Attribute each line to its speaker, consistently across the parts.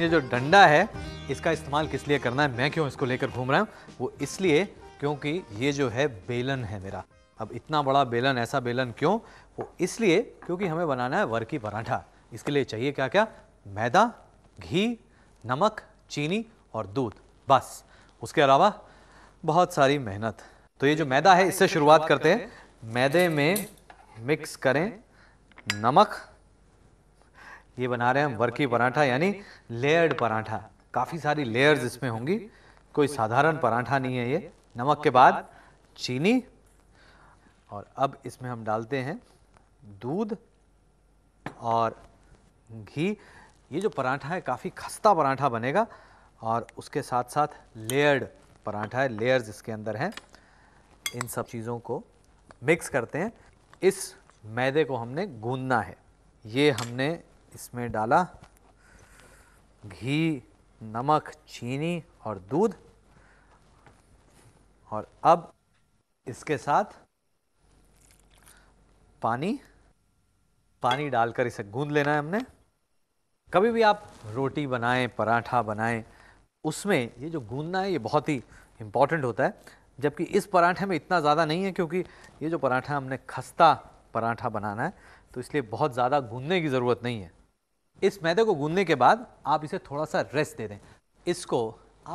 Speaker 1: ये जो डंडा है इसका इस्तेमाल किस लिए करना है मैं क्यों इसको लेकर घूम रहा हूँ वो इसलिए क्योंकि ये जो है बेलन है मेरा अब इतना बड़ा बेलन ऐसा बेलन क्यों वो इसलिए क्योंकि हमें बनाना है वर्की पराठा इसके लिए चाहिए क्या क्या मैदा घी नमक चीनी और दूध बस उसके अलावा बहुत सारी मेहनत तो ये जो मैदा है इससे शुरुआत करते हैं मैदे में मिक्स करें नमक ये बना रहे हैं हम वर्की पराठा यानी लेयर्ड पराठा काफ़ी सारी लेयर्स इसमें होंगी कोई साधारण पराठा नहीं है ये नमक के बाद चीनी और अब इसमें हम डालते हैं दूध और घी ये जो पराठा है काफ़ी खस्ता पराठा बनेगा और उसके साथ साथ लेयर्ड पराठा है लेयर्स इसके अंदर हैं इन सब चीज़ों को मिक्स करते हैं इस मैदे को हमने गूंदना है ये हमने इसमें डाला घी नमक चीनी और दूध और अब इसके साथ पानी पानी डालकर इसे गूंद लेना है हमने कभी भी आप रोटी बनाएं पराठा बनाएं उसमें ये जो गूंदना है ये बहुत ही इम्पॉर्टेंट होता है जबकि इस पराठे में इतना ज़्यादा नहीं है क्योंकि ये जो पराठा हमने खस्ता पराठा बनाना है तो इसलिए बहुत ज़्यादा गूंदने की ज़रूरत नहीं है इस मैदे को गूंदने के बाद आप इसे थोड़ा सा रेस्ट दे दें इसको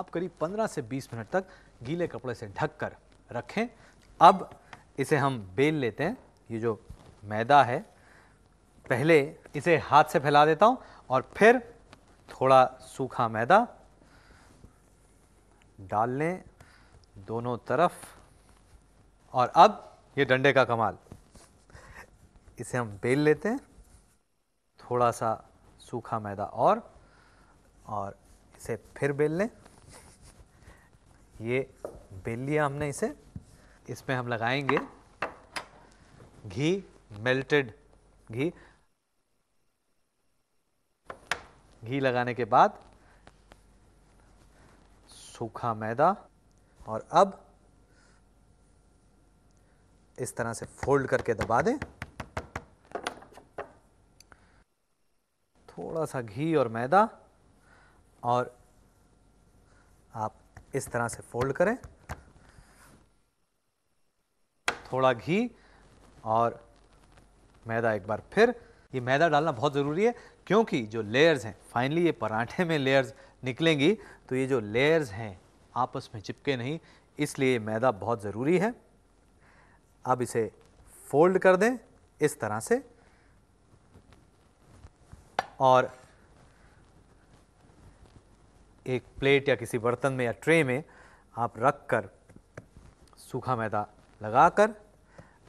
Speaker 1: आप करीब 15 से 20 मिनट तक गीले कपड़े से ढक कर रखें अब इसे हम बेल लेते हैं ये जो मैदा है पहले इसे हाथ से फैला देता हूँ और फिर थोड़ा सूखा मैदा डाल लें दोनों तरफ और अब ये डंडे का कमाल इसे हम बेल लेते हैं थोड़ा सा सूखा मैदा और और इसे फिर बेल लें ये बेल लिया हमने इसे इसमें हम लगाएंगे घी मेल्टेड घी घी लगाने के बाद सूखा मैदा और अब इस तरह से फोल्ड करके दबा दें थोड़ा सा घी और मैदा और आप इस तरह से फोल्ड करें थोड़ा घी और मैदा एक बार फिर ये मैदा डालना बहुत ज़रूरी है क्योंकि जो लेयर्स हैं फाइनली ये पराठे में लेयर्स निकलेंगी तो ये जो लेयर्स हैं आपस में चिपके नहीं इसलिए मैदा बहुत ज़रूरी है अब इसे फोल्ड कर दें इस तरह से और एक प्लेट या किसी बर्तन में या ट्रे में आप रख कर सूखा मैदा लगा कर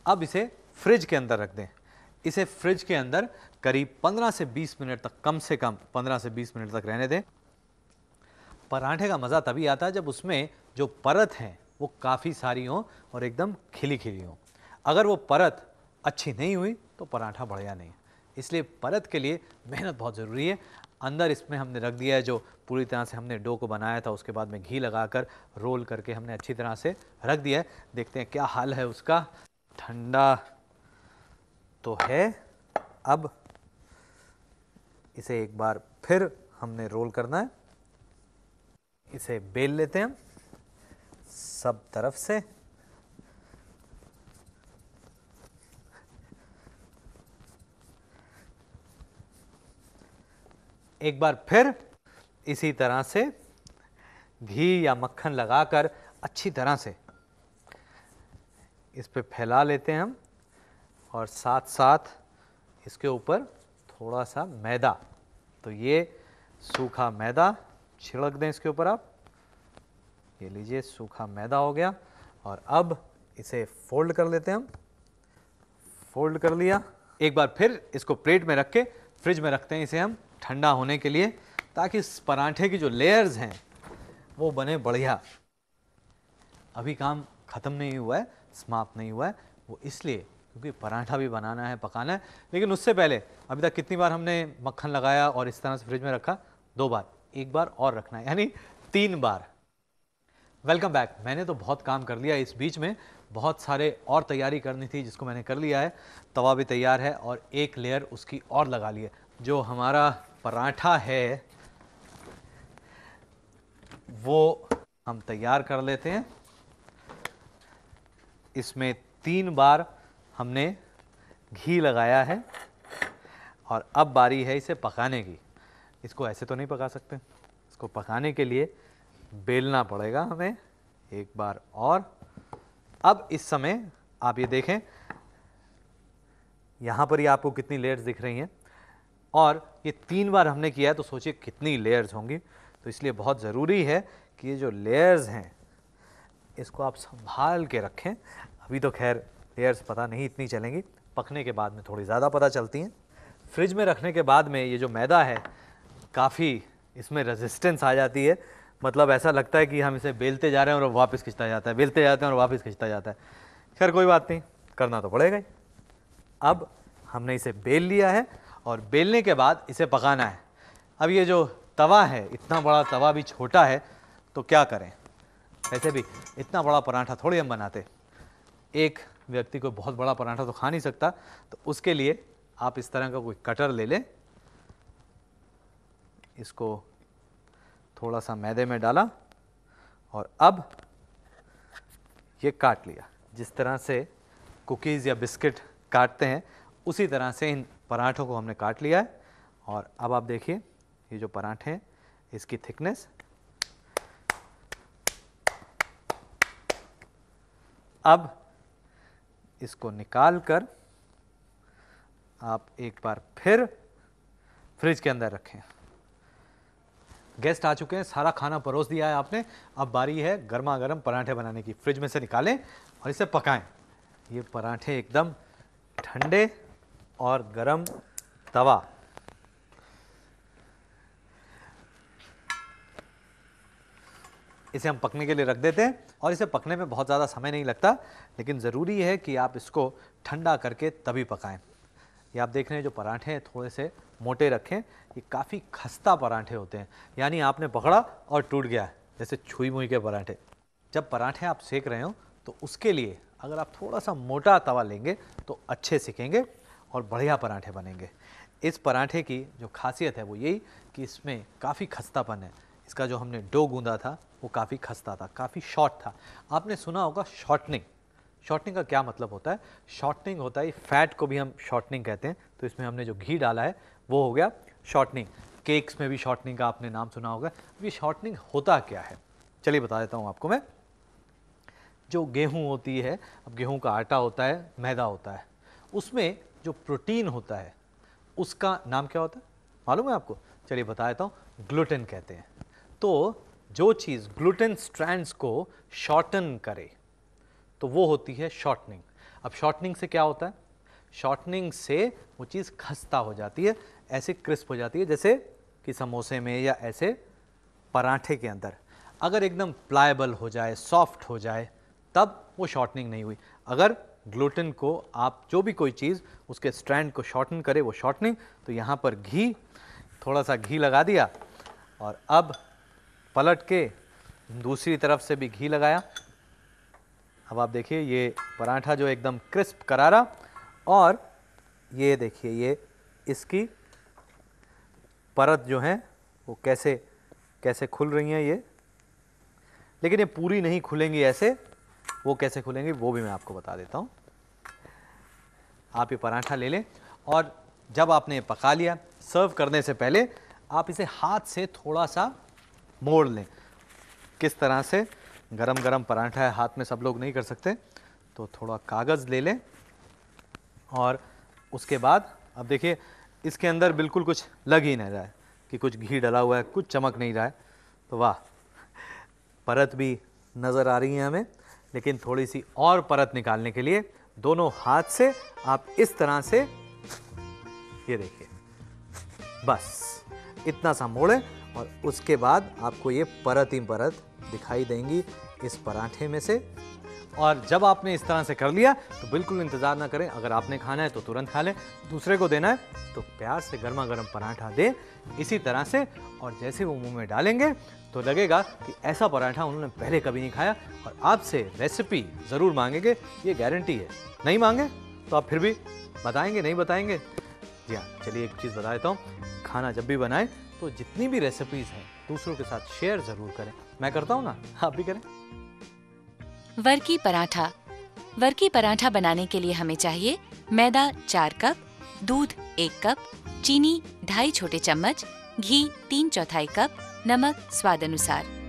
Speaker 1: अब इसे फ्रिज के अंदर रख दें इसे फ्रिज के अंदर करीब 15 से 20 मिनट तक कम से कम 15 से 20 मिनट तक रहने दें पराठे का मज़ा तभी आता है जब उसमें जो परत है वो काफ़ी सारी हों और एकदम खिली खिली हों अगर वो परत अच्छी नहीं हुई तो पराठा बढ़िया नहीं इसलिए परत के लिए मेहनत बहुत ज़रूरी है अंदर इसमें हमने रख दिया है जो पूरी तरह से हमने डो को बनाया था उसके बाद में घी लगाकर रोल करके हमने अच्छी तरह से रख दिया है देखते हैं क्या हाल है उसका ठंडा तो है अब इसे एक बार फिर हमने रोल करना है इसे बेल लेते हैं सब तरफ से एक बार फिर इसी तरह से घी या मक्खन लगाकर अच्छी तरह से इस पर फैला लेते हैं हम और साथ साथ इसके ऊपर थोड़ा सा मैदा तो ये सूखा मैदा छिड़क दें इसके ऊपर आप ये लीजिए सूखा मैदा हो गया और अब इसे फोल्ड कर लेते हैं हम फोल्ड कर लिया एक बार फिर इसको प्लेट में रख के फ्रिज में रखते हैं इसे हम ठंडा होने के लिए ताकि इस पराठे की जो लेयर्स हैं वो बने बढ़िया अभी काम ख़त्म नहीं हुआ है समाप्त नहीं हुआ है वो इसलिए क्योंकि पराठा भी बनाना है पकाना है लेकिन उससे पहले अभी तक कितनी बार हमने मक्खन लगाया और इस तरह से फ्रिज में रखा दो बार एक बार और रखना है यानी तीन बार वेलकम बैक मैंने तो बहुत काम कर लिया इस बीच में बहुत सारे और तैयारी करनी थी जिसको मैंने कर लिया है तवा भी तैयार है और एक लेयर उसकी और लगा ली है जो हमारा पराठा है वो हम तैयार कर लेते हैं इसमें तीन बार हमने घी लगाया है और अब बारी है इसे पकाने की इसको ऐसे तो नहीं पका सकते इसको पकाने के लिए बेलना पड़ेगा हमें एक बार और अब इस समय आप ये देखें यहाँ पर ही आपको कितनी लेयर्स दिख रही हैं और ये तीन बार हमने किया है तो सोचिए कितनी लेयर्स होंगी तो इसलिए बहुत ज़रूरी है कि ये जो लेयर्स हैं इसको आप संभाल के रखें अभी तो खैर लेयर्स पता नहीं इतनी चलेंगी पकने के बाद में थोड़ी ज़्यादा पता चलती हैं फ्रिज में रखने के बाद में ये जो मैदा है काफ़ी इसमें रेजिस्टेंस आ जाती है मतलब ऐसा लगता है कि हम इसे बेलते जा रहे हैं और वापस खिंचता जाता है बेलते जाते हैं और वापस खिंचता जाता है खैर कोई बात नहीं करना तो पड़ेगा ही अब हमने इसे बेल लिया है और बेलने के बाद इसे पकाना है अब ये जो तवा है इतना बड़ा तवा भी छोटा है तो क्या करें वैसे भी इतना बड़ा पराठा थोड़ी हम बनाते एक व्यक्ति को बहुत बड़ा पराठा तो खा नहीं सकता तो उसके लिए आप इस तरह का कोई कटर ले लें इसको थोड़ा सा मैदे में डाला और अब ये काट लिया जिस तरह से कुकीज़ या बिस्किट काटते हैं उसी तरह से इन पराठों को हमने काट लिया है और अब आप देखिए ये जो पराठे हैं इसकी थिकनेस अब इसको निकाल कर आप एक बार फिर फ्रिज के अंदर रखें गेस्ट आ चुके हैं सारा खाना परोस दिया है आपने अब बारी है गर्मा गर्म पराठे बनाने की फ्रिज में से निकालें और इसे पकाएं ये पराठे एकदम ठंडे और गरम तवा इसे हम पकने के लिए रख देते हैं और इसे पकने में बहुत ज़्यादा समय नहीं लगता लेकिन ज़रूरी है कि आप इसको ठंडा करके तभी पकाएं ये आप देख रहे हैं जो पराठे हैं थोड़े से मोटे रखें ये काफ़ी खस्ता पराठे होते हैं यानी आपने पकड़ा और टूट गया जैसे छुई मुई के पराठे जब पराठे आप सेक रहे हो तो उसके लिए अगर आप थोड़ा सा मोटा तवा लेंगे तो अच्छे सीखेंगे और बढ़िया पराठे बनेंगे इस पराठे की जो खासियत है वो यही कि इसमें काफ़ी खस्तापन है इसका जो हमने डो गूंदा था वो काफ़ी खस्ता था काफ़ी शॉर्ट था आपने सुना होगा शॉर्टनिंग शॉर्टनिंग का क्या मतलब होता है शॉर्टनिंग होता है फैट को भी हम शॉर्टनिंग कहते हैं तो इसमें हमने जो घी डाला है वो हो गया शॉर्टनिंग केक्स में भी शॉर्टनिंग का आपने नाम सुना होगा ये शॉर्टनिंग होता क्या है चलिए बता देता हूँ आपको मैं जो गेहूँ होती है अब गेहूँ का आटा होता है मैदा होता है उसमें जो प्रोटीन होता है उसका नाम क्या होता है मालूम है आपको चलिए बता देता हूँ ग्लूटेन कहते हैं तो जो चीज़ ग्लूटेन स्ट्रैंड्स को शॉर्टन करे तो वो होती है शॉर्टनिंग अब शॉर्टनिंग से क्या होता है शॉर्टनिंग से वो चीज़ खस्ता हो जाती है ऐसे क्रिस्प हो जाती है जैसे कि समोसे में या ऐसे पराठे के अंदर अगर एकदम प्लायबल हो जाए सॉफ्ट हो जाए तब वो शॉर्टनिंग नहीं हुई अगर ग्लूटेन को आप जो भी कोई चीज़ उसके स्ट्रैंड को शॉर्टन करे वो शॉर्टनिंग तो यहाँ पर घी थोड़ा सा घी लगा दिया और अब पलट के दूसरी तरफ से भी घी लगाया अब आप देखिए ये पराठा जो एकदम क्रिस्प करारा और ये देखिए ये इसकी परत जो है वो कैसे कैसे खुल रही हैं ये लेकिन ये पूरी नहीं खुलेंगी ऐसे वो कैसे खुलेंगे वो भी मैं आपको बता देता हूँ आप ये पराठा ले लें और जब आपने पका लिया सर्व करने से पहले आप इसे हाथ से थोड़ा सा मोड़ लें किस तरह से गरम गरम पराठा है हाथ में सब लोग नहीं कर सकते तो थोड़ा कागज़ ले लें और उसके बाद अब देखिए इसके अंदर बिल्कुल कुछ लग ही नहीं रहा है कि कुछ घी डला हुआ है कुछ चमक नहीं रहा है तो वाह परत भी नज़र आ रही है हमें लेकिन थोड़ी सी और परत निकालने के लिए दोनों हाथ से आप इस तरह से ये देखिए बस इतना सा मोड़ें और उसके बाद आपको ये परत ही परत दिखाई देंगी इस पराठे में से और जब आपने इस तरह से कर लिया तो बिल्कुल इंतज़ार ना करें अगर आपने खाना है तो तुरंत खा लें दूसरे को देना है तो प्यार से गर्मा गर्म पराठा दें इसी तरह से और जैसे वो मुंह में डालेंगे तो लगेगा कि ऐसा पराठा उन्होंने पहले कभी नहीं खाया और आपसे रेसिपी ज़रूर मांगेंगे ये गारंटी है नहीं मांगे तो आप फिर भी बताएंगे नहीं बताएंगे जी हाँ चलिए एक चीज़ बता देता हूँ खाना जब भी बनाएं तो जितनी भी रेसिपीज़ हैं दूसरों के साथ शेयर ज़रूर करें मैं करता हूँ ना आप भी करें वर्की पराठा वर्की पराठा बनाने के लिए हमें चाहिए मैदा चार कप दूध एक कप चीनी ढाई छोटे चम्मच घी तीन चौथाई कप नमक स्वाद अनुसार